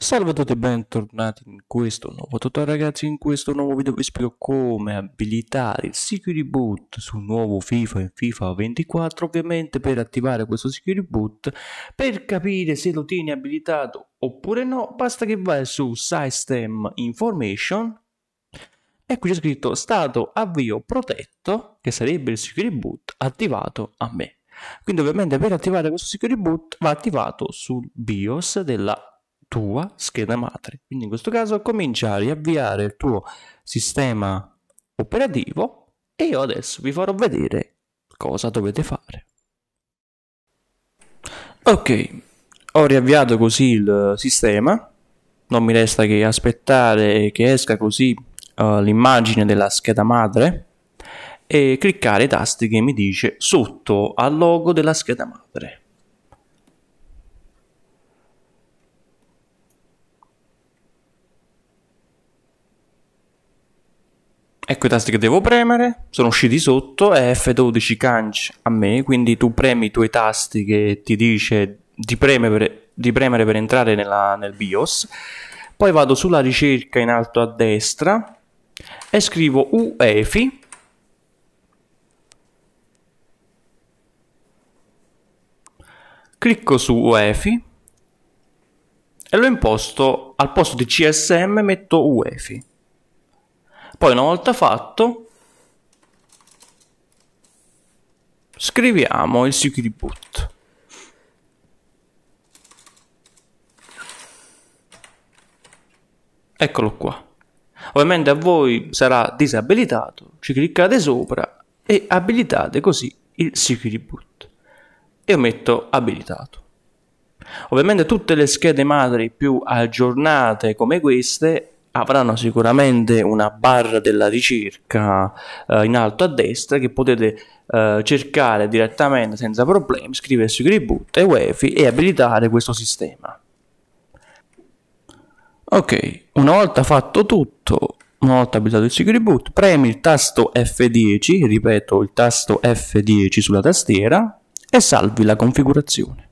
Salve a tutti e bentornati in questo nuovo tutorial ragazzi, in questo nuovo video vi spiego come abilitare il Security Boot sul nuovo FIFA in FIFA 24 ovviamente per attivare questo Security Boot per capire se lo tieni abilitato oppure no basta che vai su System Information e qui c'è scritto stato avvio protetto che sarebbe il Security Boot attivato a me quindi ovviamente per attivare questo Security Boot va attivato sul BIOS della tua scheda madre. Quindi in questo caso comincia a riavviare il tuo sistema operativo e io adesso vi farò vedere cosa dovete fare. Ok, ho riavviato così il sistema, non mi resta che aspettare che esca così uh, l'immagine della scheda madre e cliccare i tasti che mi dice sotto al logo della scheda madre. Ecco i tasti che devo premere, sono usciti sotto, è F12 canc a me, quindi tu premi i tuoi tasti che ti dice di premere per, di premere per entrare nella, nel BIOS, poi vado sulla ricerca in alto a destra e scrivo UEFI, clicco su UEFI e lo imposto al posto di CSM metto UEFI. Poi una volta fatto scriviamo il secret boot. Eccolo qua. Ovviamente a voi sarà disabilitato, ci cliccate sopra e abilitate così il secret boot. Io metto abilitato. Ovviamente tutte le schede madri più aggiornate come queste avranno sicuramente una barra della ricerca eh, in alto a destra che potete eh, cercare direttamente senza problemi, scrivere sui reboot e UEFI e abilitare questo sistema. Ok, una volta fatto tutto, una volta abilitato il Secret Boot, premi il tasto F10, ripeto il tasto F10 sulla tastiera e salvi la configurazione.